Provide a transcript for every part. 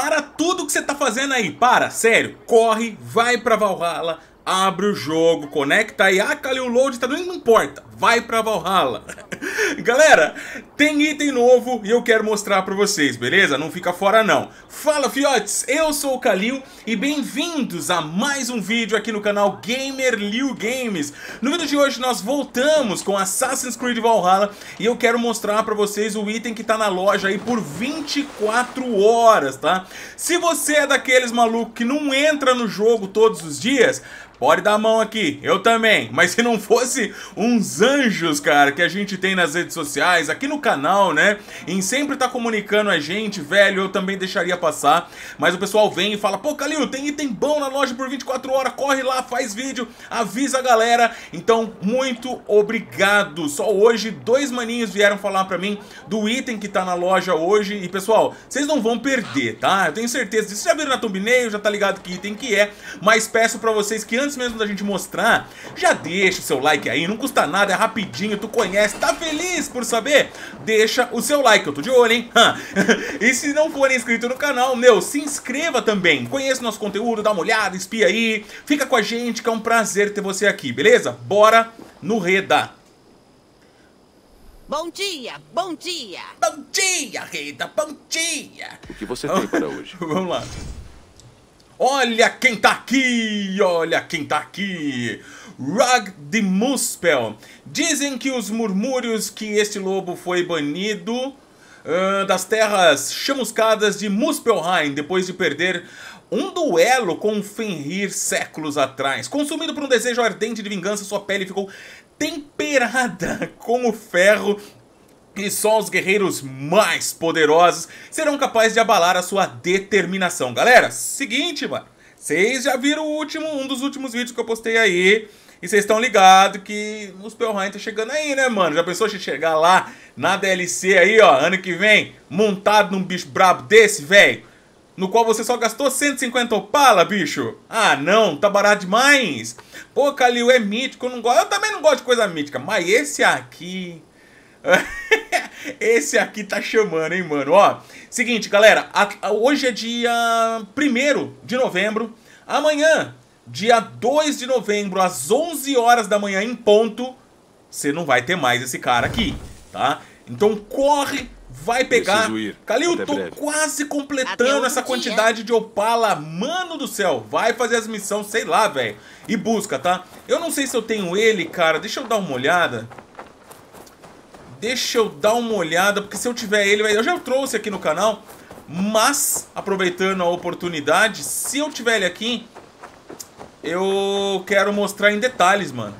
Para tudo que você tá fazendo aí, para, sério, corre, vai pra Valhalla, abre o jogo, conecta aí, ah, Kalil Load, tá doendo, não importa, vai pra Valhalla. Galera, tem item novo e eu quero mostrar pra vocês, beleza? Não fica fora não. Fala fiotes, eu sou o Kalil e bem-vindos a mais um vídeo aqui no canal Gamer Liu Games. No vídeo de hoje nós voltamos com Assassin's Creed Valhalla e eu quero mostrar pra vocês o item que tá na loja aí por 24 horas, tá? Se você é daqueles malucos que não entra no jogo todos os dias, Pode dar a mão aqui, eu também. Mas se não fosse uns anjos, cara, que a gente tem nas redes sociais, aqui no canal, né? Em sempre tá comunicando a gente, velho, eu também deixaria passar. Mas o pessoal vem e fala: pô, Calil, tem item bom na loja por 24 horas, corre lá, faz vídeo, avisa a galera. Então, muito obrigado. Só hoje, dois maninhos vieram falar pra mim do item que tá na loja hoje. E pessoal, vocês não vão perder, tá? Eu tenho certeza disso. Vocês já viram na thumbnail, já tá ligado que item que é. Mas peço pra vocês que antes antes mesmo da gente mostrar, já deixa o seu like aí, não custa nada, é rapidinho, tu conhece, tá feliz por saber? Deixa o seu like, eu tô de olho, hein? e se não for inscrito no canal, meu, se inscreva também, conheça nosso conteúdo, dá uma olhada, espia aí, fica com a gente que é um prazer ter você aqui, beleza? Bora no Reda! Bom dia, bom dia! Bom dia, Rita, bom dia! O que você tem para hoje? Vamos lá. Olha quem tá aqui! Olha quem tá aqui! Rag de Muspel. Dizem que os murmúrios que este lobo foi banido uh, das terras chamuscadas de Muspelheim depois de perder um duelo com Fenrir séculos atrás. Consumido por um desejo ardente de vingança, sua pele ficou temperada com o ferro e só os guerreiros mais poderosos serão capazes de abalar a sua determinação. Galera, seguinte, mano. Vocês já viram o último, um dos últimos vídeos que eu postei aí. E vocês estão ligados que os Pelheim tá chegando aí, né, mano? Já pensou se chegar lá na DLC aí, ó, ano que vem, montado num bicho brabo desse, velho? No qual você só gastou 150 opala, bicho? Ah, não, tá barato demais. Pô, Kalil, é mítico, eu não gosto. Eu também não gosto de coisa mítica, mas esse aqui. Esse aqui tá chamando, hein, mano? Ó, seguinte, galera, a, a, hoje é dia 1 de novembro. Amanhã, dia 2 de novembro, às 11 horas da manhã em ponto, você não vai ter mais esse cara aqui, tá? Então corre, vai pegar. Calil, tô breve. quase completando essa quantidade de opala. Mano do céu, vai fazer as missões, sei lá, velho. E busca, tá? Eu não sei se eu tenho ele, cara. Deixa eu dar uma olhada. Deixa eu dar uma olhada, porque se eu tiver ele, eu já trouxe aqui no canal, mas aproveitando a oportunidade, se eu tiver ele aqui, eu quero mostrar em detalhes, mano.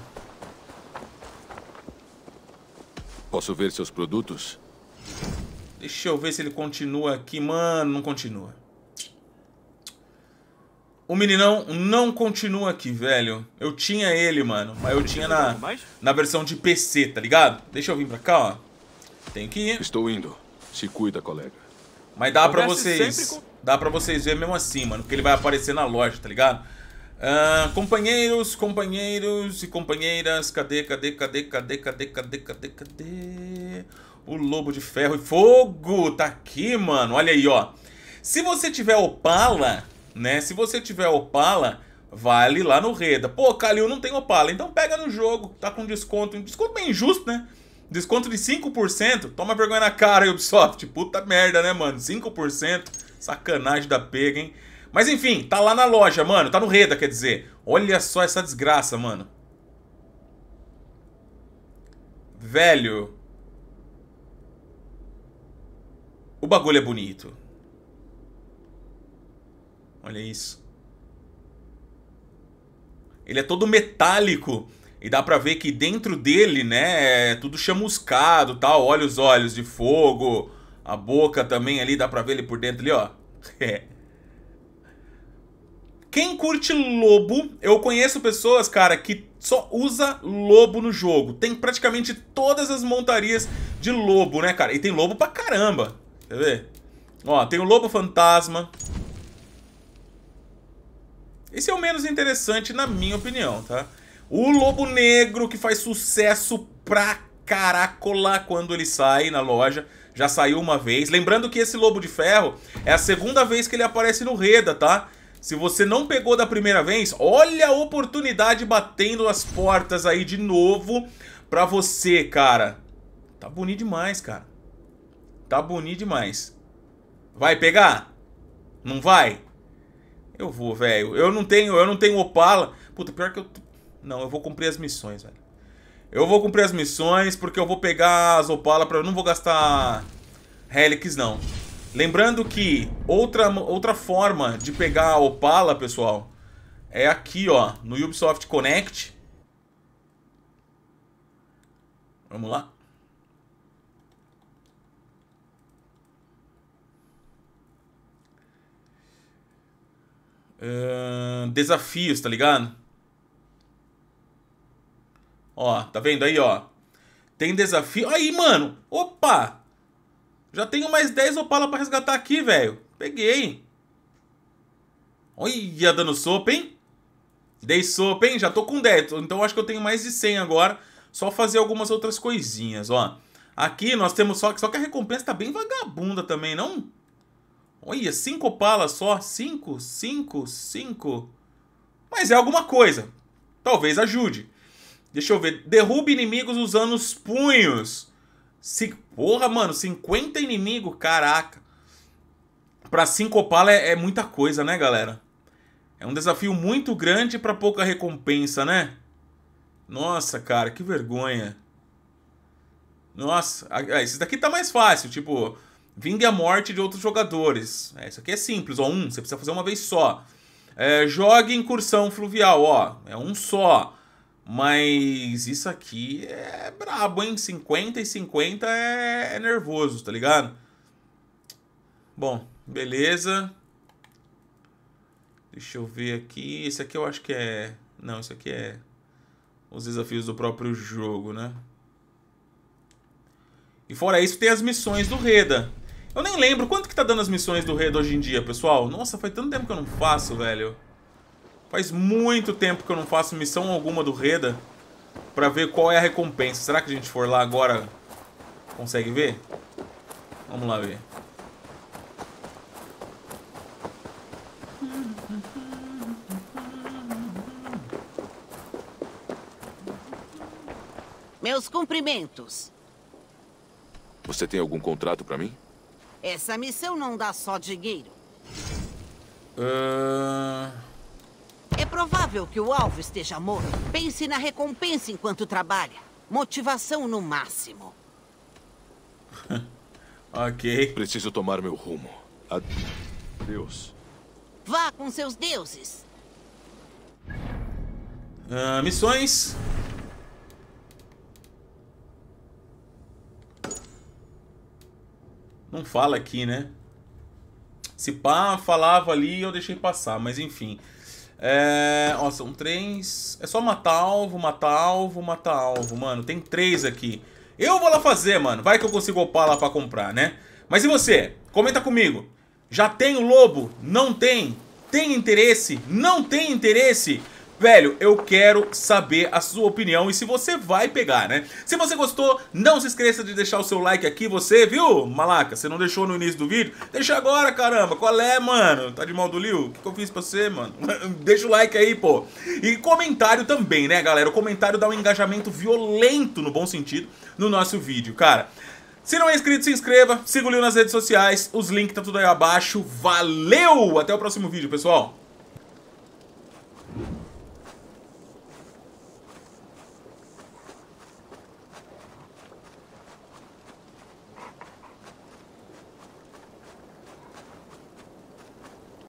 Posso ver seus produtos? Deixa eu ver se ele continua aqui, mano, não continua. O meninão não continua aqui, velho. Eu tinha ele, mano. Mas eu tinha na, na versão de PC, tá ligado? Deixa eu vir pra cá, ó. Tem que ir. Estou indo. Se cuida, colega. Mas dá pra vocês... Dá pra vocês ver mesmo assim, mano. Porque ele vai aparecer na loja, tá ligado? Uh, companheiros, companheiros e companheiras. Cadê, cadê, cadê, cadê, cadê, cadê, cadê, cadê? O Lobo de Ferro e Fogo tá aqui, mano. Olha aí, ó. Se você tiver Opala né? Se você tiver Opala, vale lá no Reda. Pô, Calil não tem Opala, então pega no jogo, tá com desconto, um desconto bem injusto, né? Desconto de 5%, toma vergonha na cara, Ubisoft. Puta merda, né, mano? 5%, sacanagem da pega, hein? Mas enfim, tá lá na loja, mano, tá no Reda, quer dizer. Olha só essa desgraça, mano. Velho. O bagulho é bonito. Olha isso. Ele é todo metálico. E dá pra ver que dentro dele, né, é tudo chamuscado tal. Olha os olhos de fogo. A boca também ali, dá pra ver ele por dentro ali, ó. É. Quem curte lobo, eu conheço pessoas, cara, que só usa lobo no jogo. Tem praticamente todas as montarias de lobo, né, cara? E tem lobo pra caramba. Quer ver? Ó, tem o lobo fantasma. Esse é o menos interessante, na minha opinião, tá? O Lobo Negro, que faz sucesso pra caracola quando ele sai na loja. Já saiu uma vez. Lembrando que esse Lobo de Ferro é a segunda vez que ele aparece no Reda, tá? Se você não pegou da primeira vez, olha a oportunidade batendo as portas aí de novo pra você, cara. Tá bonito demais, cara. Tá bonito demais. Vai pegar? Não vai? Eu vou, velho. Eu não tenho, eu não tenho Opala. Puta, pior que eu Não, eu vou cumprir as missões, velho. Eu vou cumprir as missões porque eu vou pegar as Opala para eu não vou gastar Helix não. Lembrando que outra outra forma de pegar a Opala, pessoal, é aqui, ó, no Ubisoft Connect. Vamos lá. desafios, tá ligado? Ó, tá vendo aí, ó? Tem desafio. Aí, mano! Opa! Já tenho mais 10 opala pra resgatar aqui, velho. Peguei. Olha, dando sopa, hein? Dei sopa, hein? Já tô com 10. Então acho que eu tenho mais de 100 agora. Só fazer algumas outras coisinhas, ó. Aqui nós temos só... Só que a recompensa tá bem vagabunda também, Não? Olha, cinco Opala só. Cinco, cinco, cinco. Mas é alguma coisa. Talvez ajude. Deixa eu ver. Derruba inimigos usando os punhos. Se... Porra, mano, 50 inimigos, caraca. Pra 5 Opala é, é muita coisa, né, galera? É um desafio muito grande para pouca recompensa, né? Nossa, cara, que vergonha. Nossa, ah, esse daqui tá mais fácil, tipo, vingue a morte de outros jogadores. É, isso aqui é simples, ó, um, você precisa fazer uma vez só. É, jogue incursão fluvial, ó, é um só. Mas isso aqui é brabo, hein? 50 e 50 é, é nervoso, tá ligado? Bom, beleza. Deixa eu ver aqui. Esse aqui eu acho que é... Não, isso aqui é os desafios do próprio jogo, né? E fora isso, tem as missões do Reda. Eu nem lembro. Quanto que tá dando as missões do Red hoje em dia, pessoal? Nossa, faz tanto tempo que eu não faço, velho. Faz muito tempo que eu não faço missão alguma do Reda pra ver qual é a recompensa. Será que a gente for lá agora consegue ver? Vamos lá ver. Meus cumprimentos. Você tem algum contrato para mim? Essa missão não dá só dinheiro. Uh... É provável que o alvo esteja morto. Pense na recompensa enquanto trabalha. Motivação no máximo. ok. Preciso tomar meu rumo. Adeus. Vá com seus deuses. Uh, missões. Não fala aqui, né? Se pá, falava ali eu deixei passar, mas enfim. É... Ó, são três. É só matar alvo, matar alvo, matar alvo, mano. Tem três aqui. Eu vou lá fazer, mano. Vai que eu consigo opar lá pra comprar, né? Mas e você? Comenta comigo. Já tem o lobo? Não tem? Tem interesse? Não tem interesse? Velho, eu quero saber a sua opinião e se você vai pegar, né? Se você gostou, não se esqueça de deixar o seu like aqui, você, viu? Malaca, você não deixou no início do vídeo? Deixa agora, caramba. Qual é, mano? Tá de mal do Liu? O que, que eu fiz pra você, mano? Deixa o like aí, pô. E comentário também, né, galera? O comentário dá um engajamento violento, no bom sentido, no nosso vídeo, cara. Se não é inscrito, se inscreva. Siga o Liu nas redes sociais. Os links estão tá tudo aí abaixo. Valeu! Até o próximo vídeo, pessoal.